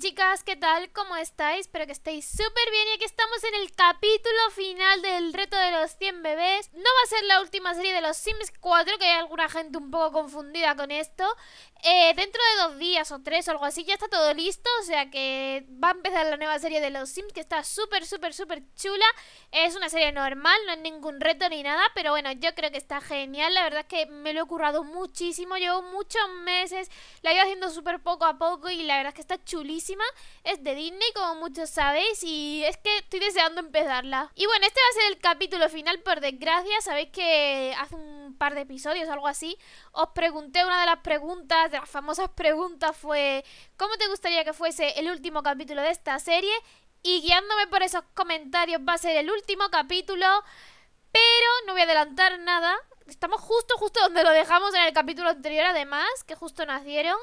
chicas, ¿qué tal? ¿Cómo estáis? Espero que estéis súper bien y aquí estamos en el capítulo final del reto de los 100 bebés No va a ser la última serie de los Sims 4, que hay alguna gente un poco confundida con esto eh, Dentro de dos días o tres o algo así ya está todo listo, o sea que va a empezar la nueva serie de los Sims que está súper, súper, súper chula Es una serie normal, no es ningún reto ni nada, pero bueno, yo creo que está genial La verdad es que me lo he currado muchísimo, llevo muchos meses, la he ido haciendo súper poco a poco y la verdad es que está chulísima es de Disney, como muchos sabéis, y es que estoy deseando empezarla. Y bueno, este va a ser el capítulo final, por desgracia. Sabéis que hace un par de episodios o algo así, os pregunté una de las preguntas, de las famosas preguntas, fue ¿cómo te gustaría que fuese el último capítulo de esta serie? Y guiándome por esos comentarios va a ser el último capítulo, pero no voy a adelantar nada. Estamos justo, justo donde lo dejamos en el capítulo anterior, además, que justo nacieron.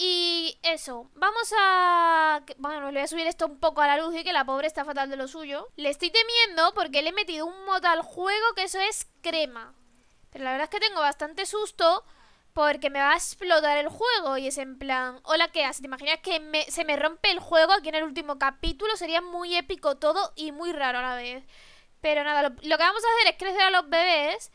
Y eso, vamos a... Bueno, le voy a subir esto un poco a la luz y que la pobre está fatal de lo suyo. Le estoy temiendo porque le he metido un modo al juego que eso es crema. Pero la verdad es que tengo bastante susto porque me va a explotar el juego y es en plan, hola, ¿qué haces? ¿Te imaginas que se me rompe el juego aquí en el último capítulo? Sería muy épico todo y muy raro a la vez. Pero nada, lo que vamos a hacer es crecer a los bebés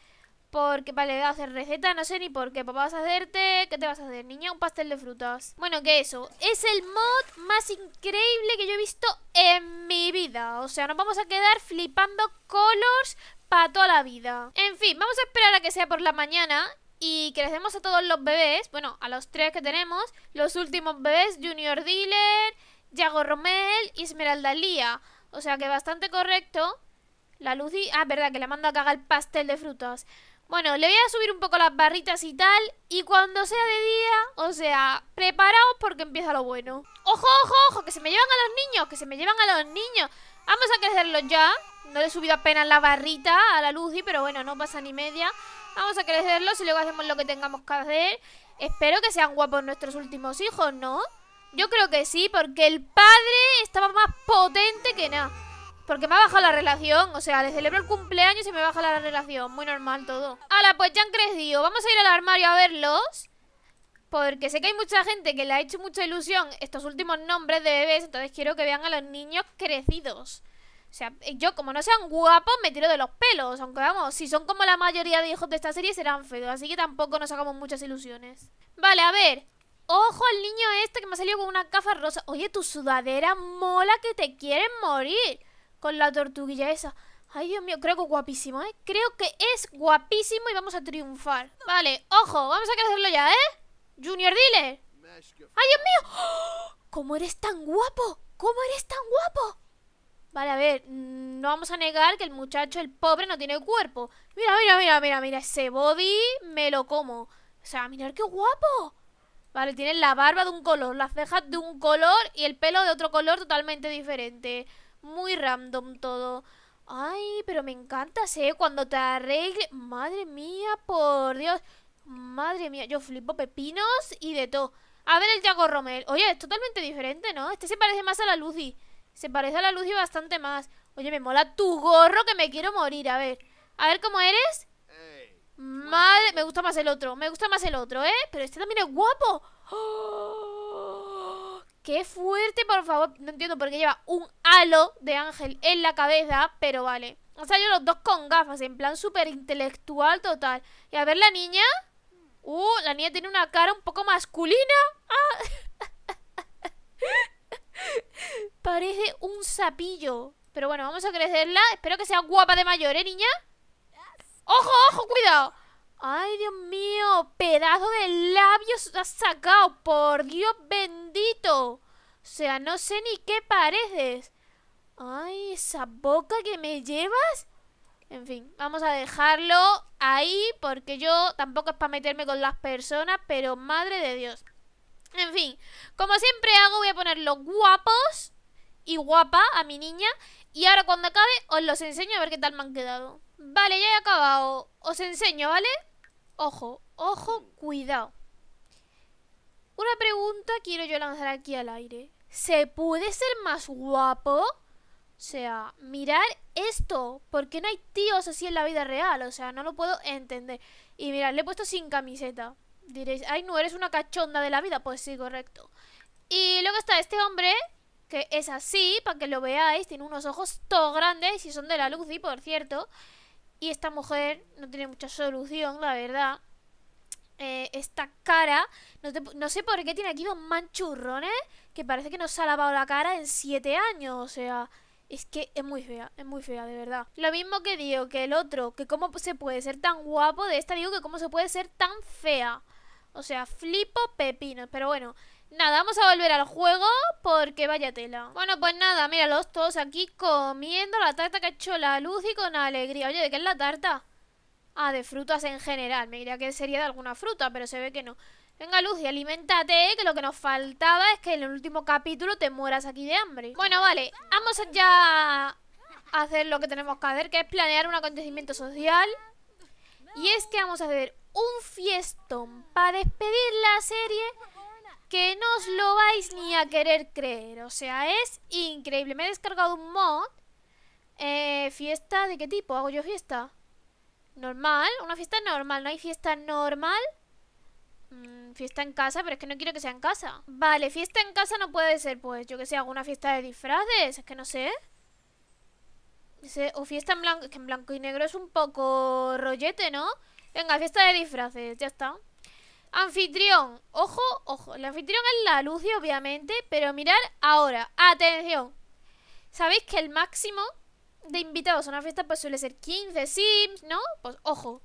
porque vale, voy a hacer receta, no sé ni por qué. Papá, vas a hacerte... ¿Qué te vas a hacer, niña? Un pastel de frutas. Bueno, que eso. Es el mod más increíble que yo he visto en mi vida. O sea, nos vamos a quedar flipando colors para toda la vida. En fin, vamos a esperar a que sea por la mañana y que les demos a todos los bebés, bueno, a los tres que tenemos, los últimos bebés, Junior Dealer, Yago Romel y Esmeralda Lía. O sea que bastante correcto. La Lucy... Ah, verdad, que le mando a cagar el pastel de frutas. Bueno, le voy a subir un poco las barritas y tal. Y cuando sea de día, o sea, preparaos porque empieza lo bueno. ¡Ojo, ojo, ojo! ¡Que se me llevan a los niños! ¡Que se me llevan a los niños! Vamos a crecerlos ya. No le he subido apenas la barrita a la Lucy, pero bueno, no pasa ni media. Vamos a crecerlos y luego hacemos lo que tengamos que hacer. Espero que sean guapos nuestros últimos hijos, ¿no? Yo creo que sí, porque el padre estaba más potente que nada. Porque me ha bajado la relación, o sea, le celebro el cumpleaños y me baja la relación, muy normal todo Hala, pues ya han crecido, vamos a ir al armario a verlos Porque sé que hay mucha gente que le ha hecho mucha ilusión estos últimos nombres de bebés Entonces quiero que vean a los niños crecidos o sea, yo como no sean guapos me tiro de los pelos, aunque vamos, si son como la mayoría de hijos de esta serie serán feos, así que tampoco nos hagamos muchas ilusiones. Vale, a ver. Ojo al niño este que me ha salido con una caja rosa. Oye, tu sudadera mola que te quieren morir con la tortuguilla esa. Ay, Dios mío, creo que es guapísimo, ¿eh? Creo que es guapísimo y vamos a triunfar. Vale, ojo, vamos a crecerlo ya, ¿eh? Junior, dile. ¡Ay, Dios mío! ¿Cómo eres tan guapo? ¿Cómo eres tan guapo? Vale, a ver, mm, no vamos a negar que el muchacho, el pobre, no tiene cuerpo. Mira, mira, mira, mira, mira, ese body me lo como. O sea, mirar qué guapo. Vale, tiene la barba de un color, las cejas de un color y el pelo de otro color totalmente diferente muy random todo. Ay, pero me encanta ¿eh? Cuando te arregle... Madre mía, por Dios. Madre mía, yo flipo pepinos y de todo. A ver el Jaco Romel. Oye, es totalmente diferente, ¿no? Este se parece más a la Lucy. Se parece a la Lucy bastante más. Oye, me mola tu gorro que me quiero morir. A ver. A ver cómo eres. Madre... Me gusta más el otro. Me gusta más el otro, ¿eh? Pero este también es guapo. ¡Oh! ¡Qué fuerte, por favor! No entiendo por qué lleva un halo de ángel en la cabeza, pero vale. Han salido los dos con gafas, en plan súper intelectual total. Y a ver la niña... Uh, la niña tiene una cara un poco masculina. Ah. Parece un sapillo. Pero bueno, vamos a crecerla. Espero que sea guapa de mayor, ¿eh, niña? ¡Ojo, ojo! ¡Cuidado! Ay, Dios mío, pedazo de labios has sacado, por Dios bendito. O sea, no sé ni qué pareces. Ay, esa boca que me llevas. En fin, vamos a dejarlo ahí porque yo tampoco es para meterme con las personas, pero madre de Dios. En fin, como siempre hago, voy a poner los guapos y guapa a mi niña. Y ahora cuando acabe os los enseño a ver qué tal me han quedado. Vale, ya he acabado. Os enseño, ¿vale? Ojo, ojo, cuidado. Una pregunta quiero yo lanzar aquí al aire. ¿Se puede ser más guapo? O sea, mirar esto, porque no hay tíos así en la vida real, o sea, no lo puedo entender. Y mirad, le he puesto sin camiseta. Diréis, ay, no, eres una cachonda de la vida. Pues sí, correcto. Y luego está este hombre, que es así, para que lo veáis, tiene unos ojos todos grandes y son de la luz, y por cierto. Y esta mujer no tiene mucha solución, la verdad. Eh, esta cara, no, sé por qué tiene aquí dos manchurrones ¿eh? que parece que no se ha lavado la cara en siete años, o sea... Es que es muy fea, es muy fea, de verdad. Lo mismo que digo, que el otro, que cómo se puede ser tan guapo, de esta digo que cómo se puede ser tan fea. O sea, flipo pepino. pero bueno, Nada, vamos a volver al juego porque vaya tela. Bueno, pues nada, míralos todos aquí comiendo la tarta que ha hecho la luz y con alegría. Oye, ¿de qué es la tarta? Ah, de frutas en general. Me diría que sería de alguna fruta, pero se ve que no. Venga, Lucy, alimentate, que lo que nos faltaba es que en el último capítulo te mueras aquí de hambre. Bueno, vale, vamos ya a hacer lo que tenemos que hacer, que es planear un acontecimiento social. Y es que vamos a hacer un fiestón para despedir la serie que no os lo vais ni a querer creer. O sea, es increíble. Me he descargado un mod. Eh, ¿Fiesta de qué tipo? ¿Hago yo fiesta? ¿Normal? Una fiesta normal. ¿No hay fiesta normal? Mm, fiesta en casa, pero es que no quiero que sea en casa. Vale, fiesta en casa no puede ser. Pues yo que sé, hago una fiesta de disfraces. Es que no sé. O fiesta en blanco... que en blanco y negro es un poco rollete, ¿no? Venga, fiesta de disfraces. Ya está. Anfitrión. Ojo, ojo. El anfitrión es la luz, obviamente. Pero mirar, ahora. Atención. Sabéis que el máximo de invitados a una fiesta pues suele ser 15 sims, ¿no? Pues ojo.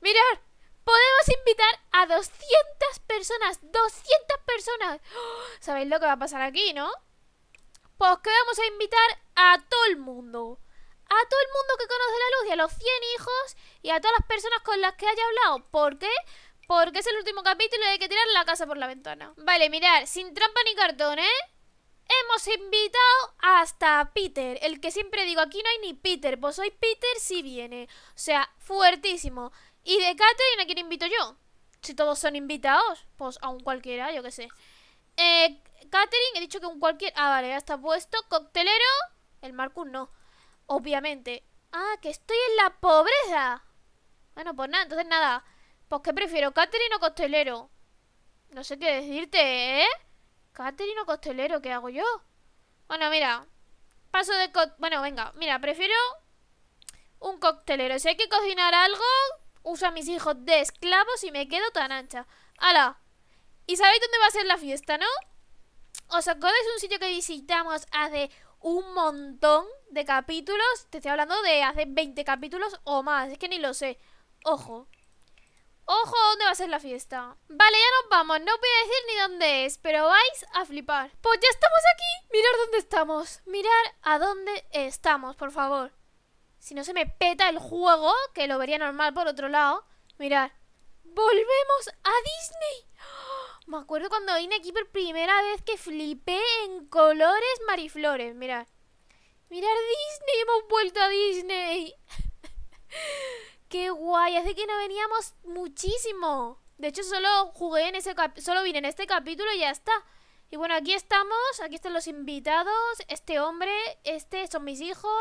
Mirad. Podemos invitar a 200 personas. 200 personas. ¡Oh! Sabéis lo que va a pasar aquí, ¿no? Pues que vamos a invitar a todo el mundo a todo el mundo que conoce la luz y a los 100 hijos y a todas las personas con las que haya hablado. ¿Por qué? Porque es el último capítulo y hay que tirar la casa por la ventana. Vale, mirar, sin trampa ni cartón, ¿eh? Hemos invitado hasta Peter, el que siempre digo, aquí no hay ni Peter, pues hoy Peter si viene. O sea, fuertísimo. Y de Katherine ¿a quién invito yo? Si todos son invitados, pues a un cualquiera, yo qué sé. Eh, Catherine, he dicho que un cualquiera... Ah, vale, ya está puesto. Coctelero, el Marcus no, obviamente. Ah, que estoy en la pobreza. Bueno, pues nada, entonces nada. Pues ¿qué prefiero, catering o costelero? No sé qué decirte, ¿eh? ¿Catering o costelero? ¿Qué hago yo? Bueno, mira. Paso de... Bueno, venga. Mira, prefiero un coctelero. Si hay que cocinar algo, uso a mis hijos de esclavos y me quedo tan ancha. ¡Hala! ¿Y sabéis dónde va a ser la fiesta, no? ¿Os acordáis de un sitio que visitamos hace un montón de capítulos? Te estoy hablando de hace 20 capítulos o más. Es que ni lo sé. Ojo, Ojo, ¿dónde va a ser la fiesta? Vale, ya nos vamos, no voy a decir ni dónde es, pero vais a flipar. Pues ya estamos aquí, mirar dónde estamos, mirar a dónde estamos, por favor. Si no se me peta el juego, que lo vería normal por otro lado, mirar. ¡Volvemos a Disney! Me acuerdo cuando vine aquí por primera vez que flipé en colores mariflores, mirad. Mirar Disney, hemos vuelto a Disney. Qué guay, hace que no veníamos muchísimo. De hecho, solo jugué en ese solo vine en este capítulo y ya está. Y bueno, aquí estamos, aquí están los invitados, este hombre, este son mis hijos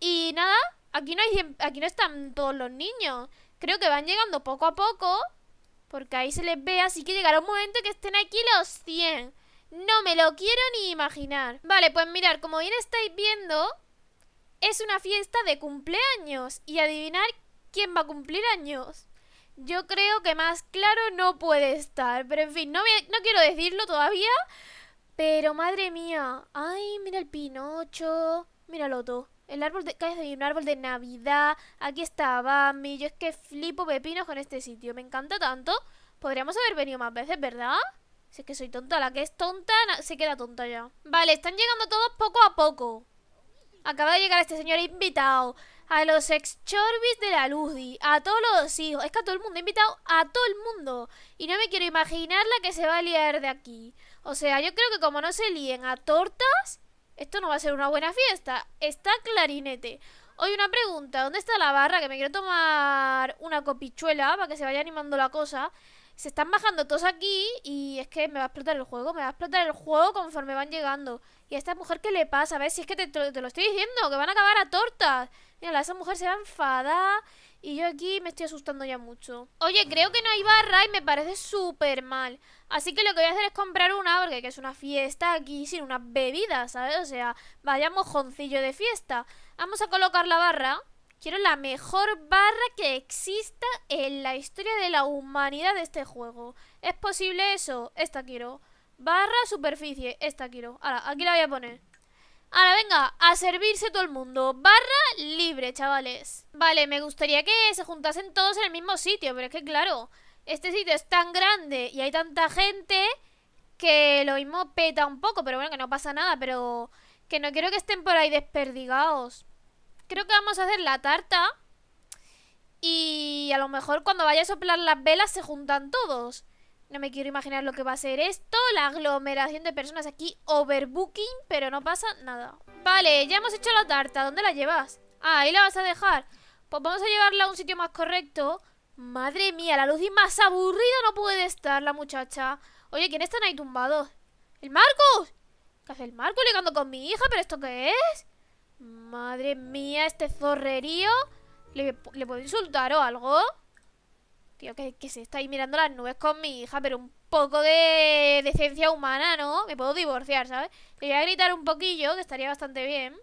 y nada, aquí no hay aquí no están todos los niños. Creo que van llegando poco a poco porque ahí se les ve, así que llegará un momento que estén aquí los 100. No me lo quiero ni imaginar. Vale, pues mirar como bien estáis viendo, es una fiesta de cumpleaños y adivinar quién va a cumplir años. Yo creo que más claro no puede estar. Pero en fin, no, no quiero decirlo todavía. Pero madre mía. Ay, mira el Pinocho. el otro. El árbol de... y un árbol de Navidad. Aquí está Bambi. Yo es que flipo pepinos con este sitio. Me encanta tanto. Podríamos haber venido más veces, ¿verdad? Si es que soy tonta. La que es tonta se queda tonta ya. Vale, están llegando todos poco a poco. Acaba de llegar este señor invitado a los ex chorbis de la Ludi, a todos los hijos, es que a todo el mundo, he invitado a todo el mundo. Y no me quiero imaginar la que se va a liar de aquí. O sea, yo creo que como no se líen a tortas, esto no va a ser una buena fiesta. Está clarinete. Hoy una pregunta, ¿dónde está la barra? Que me quiero tomar una copichuela para que se vaya animando la cosa se están bajando todos aquí y es que me va a explotar el juego, me va a explotar el juego conforme van llegando. Y a esta mujer, ¿qué le pasa? A ver, si es que te, lo estoy diciendo, que van a acabar a tortas. Mira, esa mujer se va a enfadar y yo aquí me estoy asustando ya mucho. Oye, creo que no hay barra y me parece súper mal. Así que lo que voy a hacer es comprar una, porque que es una fiesta aquí sin unas bebidas, ¿sabes? O sea, vaya mojoncillo de fiesta. Vamos a colocar la barra. Quiero la mejor barra que exista en la historia de la humanidad de este juego. ¿Es posible eso? Esta quiero. Barra superficie. Esta quiero. Ahora, aquí la voy a poner. Ahora, venga, a servirse todo el mundo. Barra libre, chavales. Vale, me gustaría que se juntasen todos en el mismo sitio, pero es que claro, este sitio es tan grande y hay tanta gente que lo mismo peta un poco, pero bueno, que no pasa nada, pero que no quiero que estén por ahí desperdigados. Creo que vamos a hacer la tarta. Y a lo mejor cuando vaya a soplar las velas se juntan todos. No me quiero imaginar lo que va a ser esto. La aglomeración de personas aquí. Overbooking, pero no pasa nada. Vale, ya hemos hecho la tarta. ¿Dónde la llevas? Ah, ahí la vas a dejar. Pues vamos a llevarla a un sitio más correcto. Madre mía, la luz y más aburrida no puede estar la muchacha. Oye, ¿quién están ahí tumbados? ¡El Marcos! ¿Qué hace el Marcos ligando con mi hija? ¿Pero esto qué es? Madre mía, este zorrerío. ¿Le, puedo insultar o algo? Tío, que, que, se está ahí mirando las nubes con mi hija, pero un poco de decencia humana, ¿no? Me puedo divorciar, ¿sabes? Le voy a gritar un poquillo, que estaría bastante bien.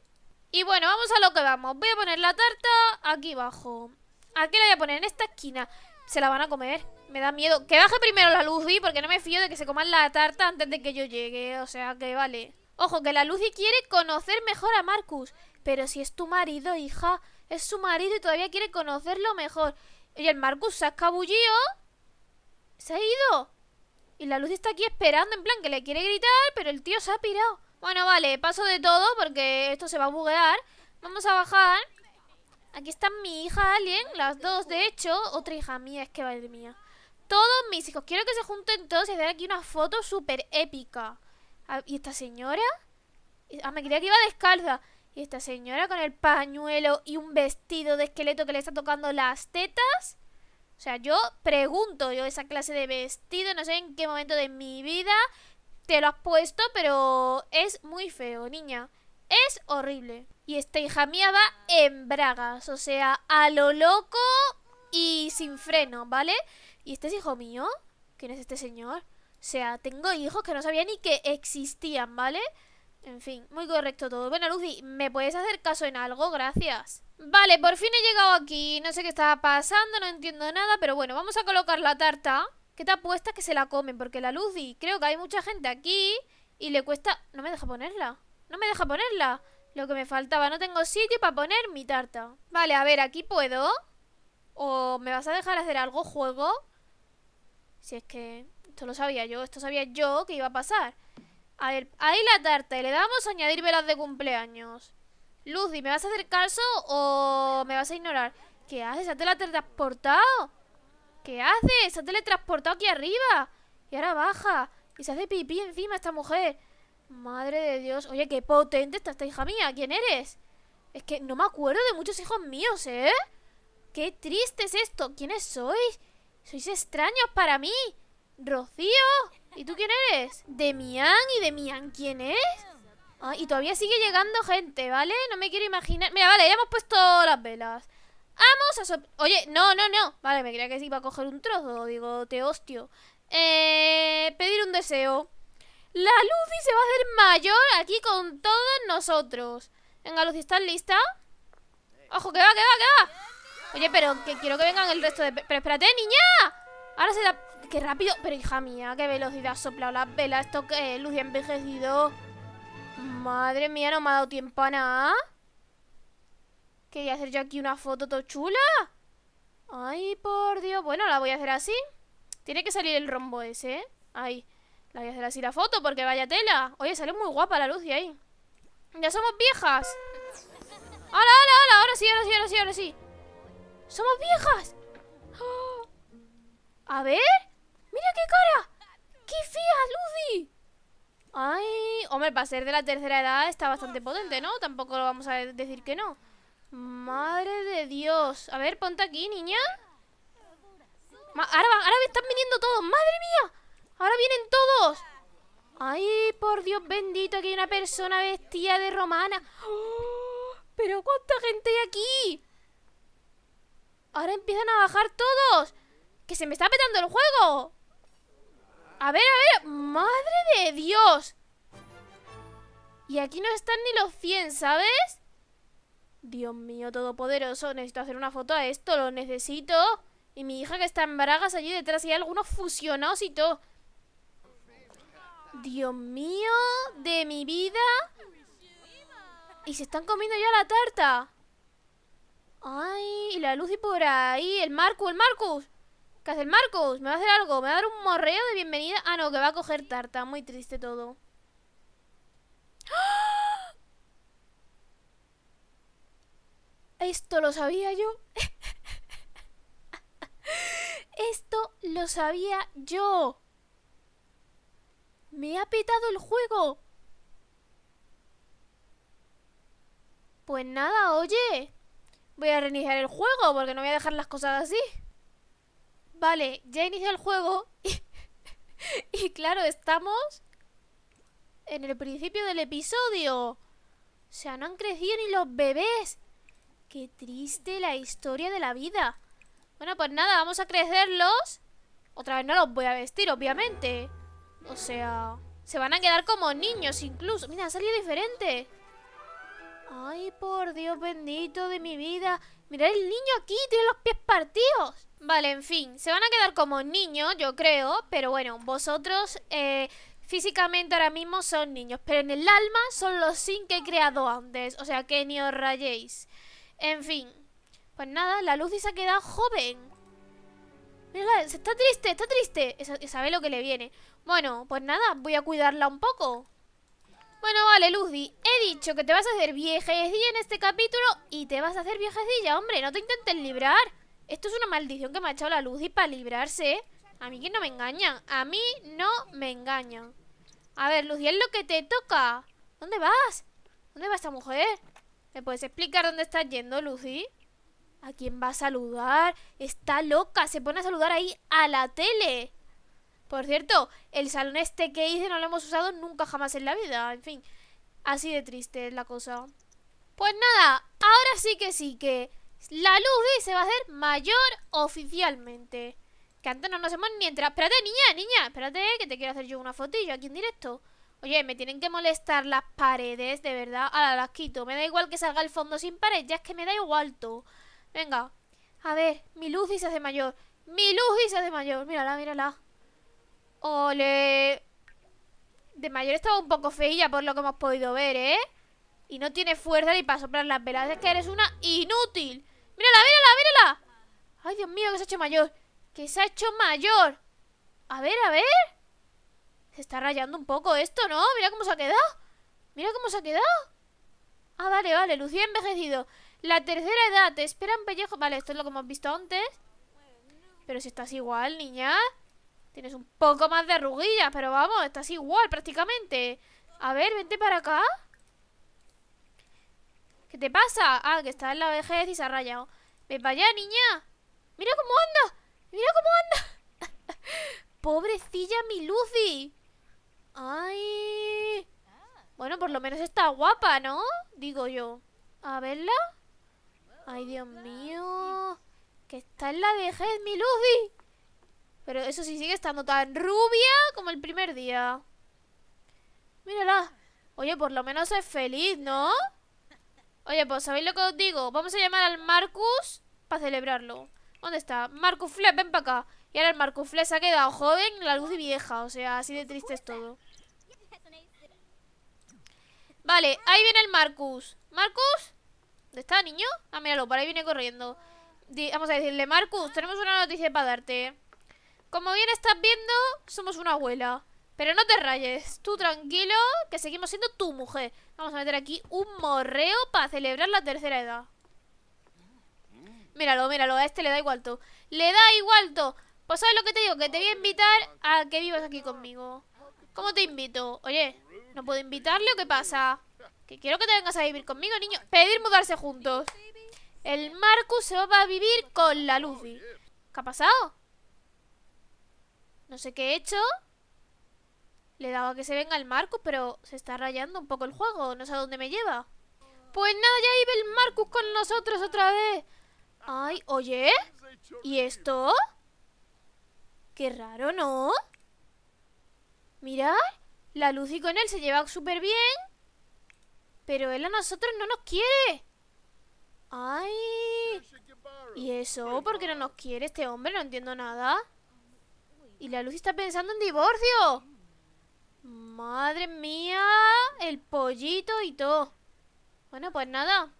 Y bueno, vamos a lo que vamos. Voy a poner la tarta aquí abajo. Aquí la voy a poner en esta esquina. Se la van a comer. Me da miedo. Que baje primero la luz vi, porque no me fío de que se coman la tarta antes de que yo llegue. O sea, que vale. Ojo, que la Lucy quiere conocer mejor a Marcus. Pero si es tu marido, hija, es su marido y todavía quiere conocerlo mejor. Y el Marcus se ha escabullido. Se ha ido. Y la Lucy está aquí esperando, en plan, que le quiere gritar, pero el tío se ha pirado. Bueno, vale, paso de todo porque esto se va a buguear. Vamos a bajar. Aquí están mi hija Alien, las dos, de hecho. Otra hija mía, es que va de mía. Todos mis hijos. Quiero que se junten todos y hacer aquí una foto súper épica. Ah, ¿Y esta señora? Ah, me creía que iba descalza. ¿Y esta señora con el pañuelo y un vestido de esqueleto que le está tocando las tetas? O sea, yo pregunto, yo esa clase de vestido, no sé en qué momento de mi vida te lo has puesto, pero es muy feo, niña. Es horrible. Y esta hija mía va en bragas, o sea, a lo loco y sin freno, ¿vale? ¿Y este es hijo mío? ¿Quién es este señor? sea, tengo hijos que no sabía ni que existían, ¿vale? En fin, muy correcto todo. Bueno, Lucy, ¿me puedes hacer caso en algo? Gracias. Vale, por fin he llegado aquí. No sé qué estaba pasando, no entiendo nada, pero bueno, vamos a colocar la tarta. ¿Qué te apuestas que se la comen? Porque la Lucy, creo que hay mucha gente aquí y le cuesta... No me deja ponerla. No me deja ponerla. Lo que me faltaba, no tengo sitio para poner mi tarta. Vale, a ver, aquí puedo. ¿O me vas a dejar hacer algo, juego? Si es que... Esto lo sabía yo, esto sabía yo que iba a pasar. A ver, ahí la tarta, Y le damos a añadir velas de cumpleaños. Lucy, ¿me vas a hacer caso o me vas a ignorar? ¿Qué haces? ¿Has teletransportado? ¿Qué haces? ¿Has teletransportado aquí arriba? Y ahora baja. Y se hace pipí encima esta mujer. Madre de Dios. Oye, qué potente está esta hija mía. ¿Quién eres? Es que no me acuerdo de muchos hijos míos, ¿eh? Qué triste es esto. ¿Quiénes sois? Sois extraños para mí. ¡Rocío! ¿Y tú quién eres? ¿Demián? ¿Y Demián quién es? Ah, y todavía sigue llegando gente, ¿vale? No me quiero imaginar... Mira, vale, ya hemos puesto las velas. Vamos a... Oye, no, no, no. Vale, me creía que se iba a coger un trozo. Digo, te hostio. Eh, pedir un deseo. La Lucy se va a hacer mayor aquí con todos nosotros. Venga, Lucy, ¿estás lista? ¡Ojo, que va, que va, que va! Oye, pero que quiero que vengan el resto de... ¡Pero espérate, niña! Ahora se da qué rápido. Pero hija mía, qué velocidad ha soplado la vela Esto que eh, luz ha envejecido. Madre mía, no me ha dado tiempo a nada. Quería hacer yo aquí una foto todo chula. Ay, por Dios. Bueno, la voy a hacer así. Tiene que salir el rombo ese, ¿eh? Ahí. La voy a hacer así la foto porque vaya tela. Oye, sale muy guapa la luz ahí. Ya somos viejas. ¡Hala, hala, hala! Ahora sí, ahora sí, ahora sí, ahora sí. ¡Somos viejas! ¡Ah! A ver. ¡Mira qué cara! ¡Qué fea, Lucy! Ay, hombre, para ser de la tercera edad está bastante potente, ¿no? Tampoco lo vamos a decir que no. Madre de Dios. A ver, ponte aquí, niña. ahora, ahora me están viniendo todos. ¡Madre mía! ¡Ahora vienen todos! ¡Ay, por Dios bendito! Aquí hay una persona vestida de romana. ¡Oh! ¡Pero cuánta gente hay aquí! Ahora empiezan a bajar todos. ¡Que se me está petando el juego! A ver, a ver. ¡Madre de Dios! Y aquí no están ni los 100, ¿sabes? Dios mío, todopoderoso. Necesito hacer una foto a esto. Lo necesito. Y mi hija que está en bragas allí detrás. Y hay algunos fusionados y todo. Dios mío, de mi vida. Y se están comiendo ya la tarta. Ay, y la luz y por ahí. El Marcus, el Marcus. ¿Qué hace el Marcos? ¿Me va a hacer algo? ¿Me va a dar un morreo de bienvenida? Ah, no, que va a coger tarta. Muy triste todo. Esto lo sabía yo. Esto lo sabía yo. Me ha pitado el juego. Pues nada, oye. Voy a reiniciar el juego porque no voy a dejar las cosas así vale, ya inicié el juego y, claro, estamos en el principio del episodio. O sea, no han crecido ni los bebés. Qué triste la historia de la vida. Bueno, pues nada, vamos a crecerlos. Otra vez no los voy a vestir, obviamente. O sea, se van a quedar como niños incluso. Mira, salió diferente. Ay, por Dios bendito de mi vida. Mirad el niño aquí, tiene los pies partidos. Vale, en fin, se van a quedar como niños, yo creo, pero bueno, vosotros eh, físicamente ahora mismo son niños, pero en el alma son los sin que he creado antes, o sea que ni os rayéis. En fin, pues nada, la Lucy se ha quedado joven. se está triste, está triste. Esa, sabe lo que le viene. Bueno, pues nada, voy a cuidarla un poco. Bueno, vale, Lucy, he dicho que te vas a hacer vieja viejecilla en este capítulo y te vas a hacer viejecilla, hombre, no te intentes librar. Esto es una maldición que me ha echado la luz y para librarse, A mí que no me engañan. A mí no me engañan. A ver, es lo que te toca. ¿Dónde vas? ¿Dónde va esta mujer? ¿Me puedes explicar dónde estás yendo, Lucy? ¿A quién va a saludar? Está loca, se pone a saludar ahí a la tele. Por cierto, el salón este que hice no lo hemos usado nunca jamás en la vida. En fin, así de triste es la cosa. Pues nada, ahora sí que sí que... La luz se va a ser mayor oficialmente. Que antes no nos hemos ni entrado. Espérate, niña, niña. Espérate, que te quiero hacer yo una fotillo aquí en directo. Oye, me tienen que molestar las paredes, de verdad. Ahora las quito. Me da igual que salga el fondo sin pared. Ya es que me da igual todo. Venga. A ver, mi luz se hace mayor. Mi luz se hace mayor. Mírala, mírala. Ole. De mayor estaba un poco feilla por lo que hemos podido ver, ¿eh? Y no tiene fuerza ni para soplar las velas. Es que eres una inútil. ¡Mírala, mírala, mírala! ¡Ay, Dios mío, que se ha hecho mayor! ¡Que se ha hecho mayor! A ver, a ver. Se está rayando un poco esto, ¿no? Mira cómo se ha quedado. Mira cómo se ha quedado. Ah, vale, vale. Lucía envejecido. La tercera edad. Te esperan pellejo. Vale, esto es lo que hemos visto antes. Pero si estás igual, niña. Tienes un poco más de arrugillas, pero vamos, estás igual prácticamente. A ver, vente para acá. ¿Qué te pasa? Ah, que está en la vejez y se ha rayado. Ven para allá, niña. Mira cómo anda. Mira cómo anda. Pobrecilla mi Lucy. Ay. Bueno, por lo menos está guapa, ¿no? Digo yo. A verla. Ay, Dios mío. Que está en la vejez, mi Lucy. Pero eso sí sigue estando tan rubia como el primer día. Mírala. Oye, por lo menos es feliz, ¿no? Oye, pues, ¿sabéis lo que os digo? Vamos a llamar al Marcus para celebrarlo. ¿Dónde está? Marcus Fleck, ven para acá. Y ahora el Marcus Fleck se ha quedado joven, la luz de vieja. O sea, así de triste es todo. Vale, ahí viene el Marcus. ¿Marcus? ¿Dónde está, niño? Ah, míralo, por ahí viene corriendo. vamos a decirle, Marcus, tenemos una noticia para darte. Como bien estás viendo, somos una abuela. Pero no te rayes, tú tranquilo, que seguimos siendo tu mujer. Vamos a meter aquí un morreo para celebrar la tercera edad. Míralo, míralo, a este le da igual todo. ¡Le da igual todo! Pues ¿sabes lo que te digo? Que te voy a invitar a que vivas aquí conmigo. ¿Cómo te invito? Oye, ¿no puedo invitarle o qué pasa? Que quiero que te vengas a vivir conmigo, niño. Pedir mudarse juntos. El Marcus se va a vivir con la Lucy. ¿Qué ha pasado? No sé qué he hecho. Le he dado a que se venga el Marcus, pero se está rayando un poco el juego. No sé a dónde me lleva. Pues nada, ya iba el Marcus con nosotros otra vez. Ay, oye. ¿Y esto? Qué raro, ¿no? mira La Lucy con él se lleva súper bien. Pero él a nosotros no nos quiere. Ay. ¿Y eso? ¿Por qué no nos quiere este hombre? No entiendo nada. Y la Lucy está pensando en divorcio. Madre mía, el pollito y todo. Bueno, pues nada.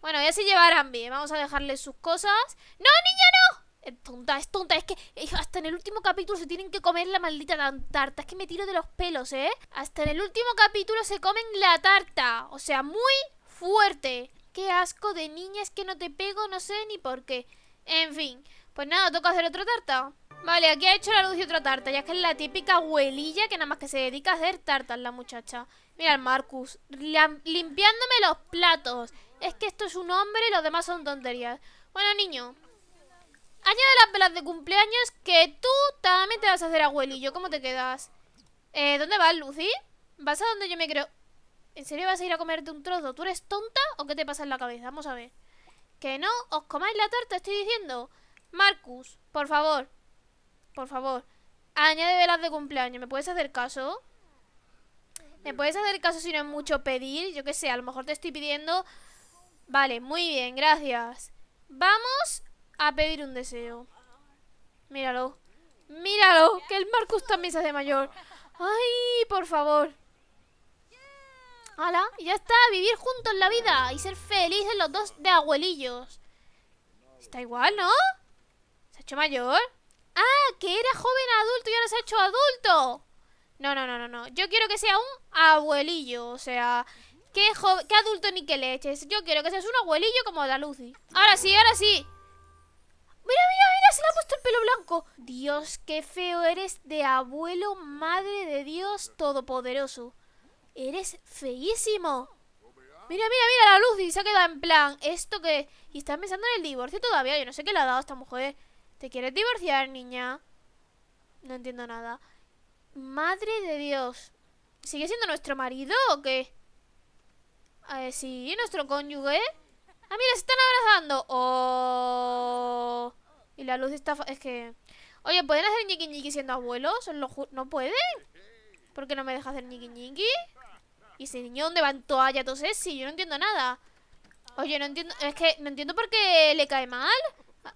Bueno, ya se llevarán bien. Vamos a dejarle sus cosas. ¡No, niña, no! Es tonta, es tonta. Es que eh, hasta en el último capítulo se tienen que comer la maldita tarta. Es que me tiro de los pelos, ¿eh? Hasta en el último capítulo se comen la tarta. O sea, muy fuerte. Qué asco de niña, es que no te pego, no sé ni por qué. En fin, pues nada, toca hacer otra tarta. Vale, aquí ha hecho la luz y otra tarta. Ya que es la típica abuelilla que nada más que se dedica a hacer tartas la muchacha. Mira Marcus, limpiándome los platos. Es que esto es un hombre y los demás son tonterías. Bueno, niño. Añade las velas de cumpleaños que tú también te vas a hacer abuelillo. ¿Cómo te quedas? Eh, ¿Dónde vas, Lucy? ¿Vas a donde yo me creo? ¿En serio vas a ir a comerte un trozo? ¿Tú eres tonta o qué te pasa en la cabeza? Vamos a ver. Que no os comáis la tarta, estoy diciendo. Marcus, por favor, por favor. Añade velas de cumpleaños. ¿Me puedes hacer caso? ¿Me puedes hacer caso si no es mucho pedir? Yo qué sé, a lo mejor te estoy pidiendo... Vale, muy bien, gracias. Vamos a pedir un deseo. Míralo. Míralo, que el Marcus también se hace mayor. Ay, por favor. ¡Hala! ya está, vivir juntos la vida y ser felices los dos de abuelillos. Está igual, ¿no? ¿Se ha hecho mayor? Ah, que era joven adulto y ahora se ha hecho adulto. No, no, no, no, no. Yo quiero que sea un abuelillo. O sea, qué, adulto ni que eches Yo quiero que seas un abuelillo como la Lucy. Ahora sí, ahora sí. Mira, mira, mira, se le ha puesto el pelo blanco. Dios, qué feo eres de abuelo, madre de Dios todopoderoso. Eres feísimo. Mira, mira, mira la Lucy, se ha quedado en plan. Esto que... Y está pensando en el divorcio todavía. Yo no sé qué le ha dado a esta mujer. ¿Te quieres divorciar, niña? No entiendo nada. Madre de Dios. ¿Sigue siendo nuestro marido o qué? ver, ah, eh, sí, nuestro cónyuge. Ah, mira, se están abrazando. Oh. Y la luz está... Es que... Oye, ¿pueden hacer ñiqui ñiqui siendo abuelos? ¿No pueden? ¿Por qué no me deja hacer ñiqui ñiqui? ¿Y ese niño dónde va en toalla? Entonces, sí, yo no entiendo nada. Oye, no entiendo... Es que no entiendo por qué le cae mal.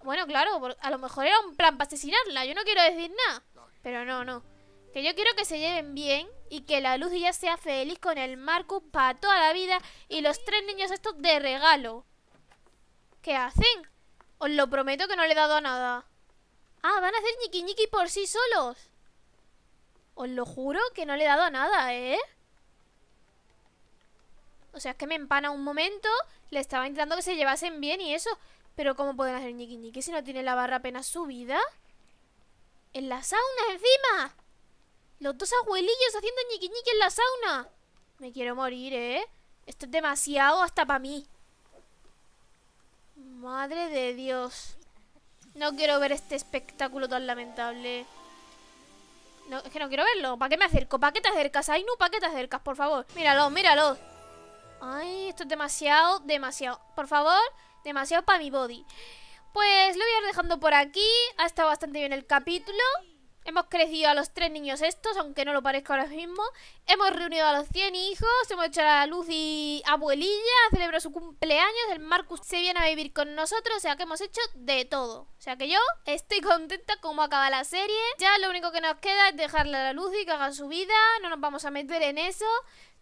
Bueno, claro, a lo mejor era un plan para asesinarla. Yo no quiero decir nada. Pero no, no. Que yo quiero que se lleven bien y que la luz ya sea feliz con el Marcus para toda la vida y los tres niños estos de regalo. ¿Qué hacen? Os lo prometo que no le he dado a nada. Ah, van a hacer niqui-niqui por sí solos. Os lo juro que no le he dado a nada, ¿eh? O sea, es que me empana un momento. Le estaba intentando que se llevasen bien y eso. Pero ¿cómo pueden hacer ñiqui ñiqui si no tiene la barra apenas subida? ¡En la sauna encima! Los dos abuelillos haciendo ñiqui en la sauna. Me quiero morir, ¿eh? Esto es demasiado hasta para mí. Madre de Dios. No quiero ver este espectáculo tan lamentable. es que no quiero verlo. ¿Para qué me acerco? ¿Para qué te acercas, no, ¿Para qué te por favor? Míralo, míralo. Ay, esto es demasiado, demasiado. Por favor, Demasiado para mi body. Pues lo voy a ir dejando por aquí. Ha estado bastante bien el capítulo. Hemos crecido a los tres niños estos, aunque no lo parezca ahora mismo. Hemos reunido a los cien hijos, hemos hecho a la y abuelilla, celebró su cumpleaños, el Marcus se viene a vivir con nosotros, o sea que hemos hecho de todo. O sea que yo estoy contenta como acaba la serie. Ya lo único que nos queda es dejarle a la Lucy que haga su vida, no nos vamos a meter en eso.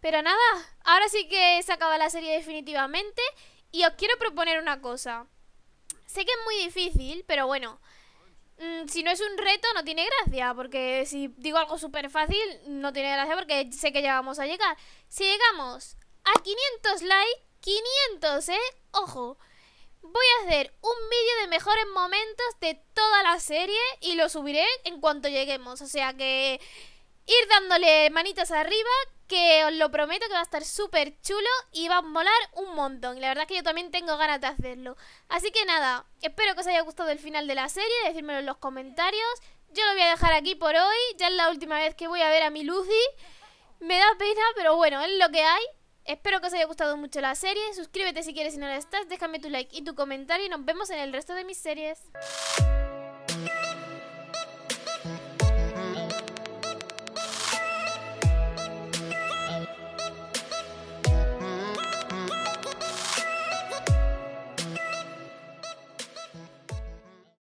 Pero nada, ahora sí que se acaba la serie definitivamente y os quiero proponer una cosa. Sé que es muy difícil, pero bueno. Mm, si no es un reto, no tiene gracia. Porque si digo algo súper fácil, no tiene gracia porque sé que ya vamos a llegar. Si llegamos a 500 likes, 500, ¿eh? Ojo. Voy a hacer un vídeo de mejores momentos de toda la serie y lo subiré en cuanto lleguemos. O sea que ir dándole manitas arriba, que os lo prometo que va a estar súper chulo y va a molar un montón. Y la verdad es que yo también tengo ganas de hacerlo. Así que nada, espero que os haya gustado el final de la serie, decírmelo en los comentarios. Yo lo voy a dejar aquí por hoy, ya es la última vez que voy a ver a mi Lucy. Me da pena, pero bueno, es lo que hay. Espero que os haya gustado mucho la serie, suscríbete si quieres si no la estás, déjame tu like y tu comentario y nos vemos en el resto de mis series.